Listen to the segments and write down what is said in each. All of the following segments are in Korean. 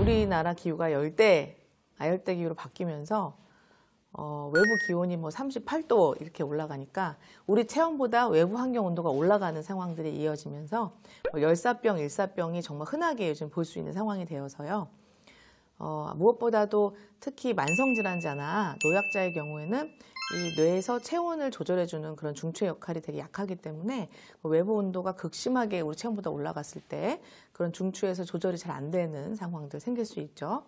우리나라 기후가 열대, 아열대 기후로 바뀌면서 어, 외부 기온이 뭐 38도 이렇게 올라가니까 우리 체온보다 외부 환경 온도가 올라가는 상황들이 이어지면서 뭐 열사병, 일사병이 정말 흔하게 요즘 볼 수 있는 상황이 되어서요. 어, 무엇보다도 특히 만성질환자나 노약자의 경우에는 이 뇌에서 체온을 조절해주는 그런 중추 의 역할이 되게 약하기 때문에 그 외부 온도가 극심하게 우리 체온보다 올라갔을 때 그런 중추에서 조절이 잘 안 되는 상황들 생길 수 있죠.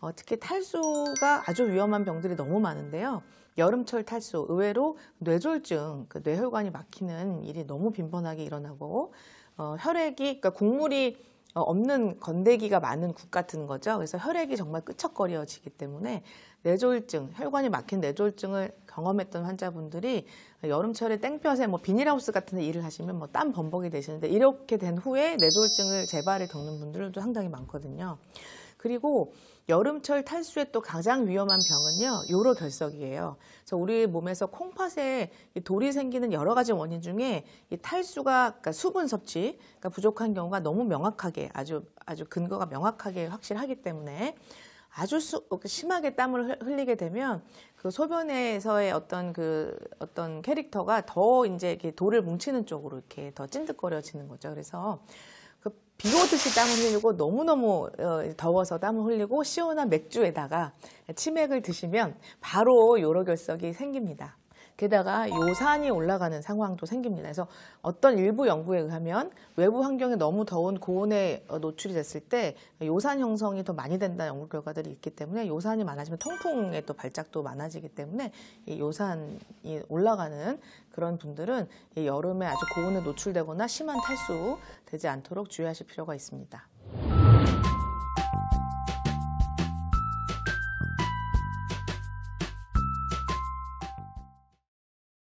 어, 특히 탈수가 아주 위험한 병들이 너무 많은데요. 여름철 탈수, 의외로 뇌졸중, 그 뇌혈관이 막히는 일이 너무 빈번하게 일어나고 어, 혈액이, 그러니까 국물이 어, 없는 건데기가 많은 국 같은 거죠. 그래서 혈액이 정말 끄적거려지기 때문에 뇌졸중, 혈관이 막힌 뇌졸중을 경험했던 환자분들이 여름철에 땡볕에 뭐 비닐하우스 같은 데 일을 하시면 뭐 땀 범벅이 되시는데 이렇게 된 후에 뇌졸중을 재발을 겪는 분들도 상당히 많거든요. 그리고 여름철 탈수에 또 가장 위험한 병은요. 요로 결석이에요. 그래서 우리 몸에서 콩팥에 돌이 생기는 여러 가지 원인 중에 이 탈수가 그러니까 수분 섭취 가 그러니까 부족한 경우가 너무 명확하게 아주 아주 근거가 명확하게 확실하기 때문에 아주 수, 그러니까 심하게 땀을 흘리게 되면 그 소변에서의 어떤 그 어떤 캐릭터가 더 이제 이렇게 돌을 뭉치는 쪽으로 이렇게 더 찐득거려지는 거죠. 그래서 그 비 오듯이 땀을 흘리고 너무너무 어, 더워서 땀을 흘리고 시원한 맥주에다가 치맥을 드시면 바로 요로결석이 생깁니다. 게다가 요산이 올라가는 상황도 생깁니다. 그래서 어떤 일부 연구에 의하면 외부 환경에 너무 더운 고온에 어, 노출이 됐을 때 요산 형성이 더 많이 된다는 연구 결과들이 있기 때문에 요산이 많아지면 통풍의 또 발작도 많아지기 때문에 이 요산이 올라가는 그런 분들은 여름에 아주 고온에 노출되거나 심한 탈수 되지 않도록 주의하실 필요가 있습니다.